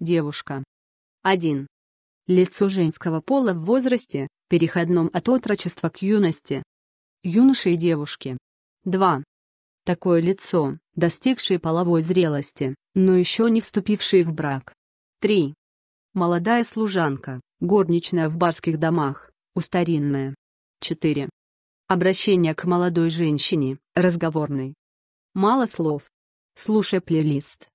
девушка. 1. Лицо женского пола в возрасте, переходном от отрочества к юности. Юноши и девушки. 2. Такое лицо, достигшее половой зрелости, но еще не вступившее в брак. 3. Молодая служанка, горничная в барских домах, устаринная. 4. Обращение к молодой женщине, разговорный. Мало слов. Слушай плейлист.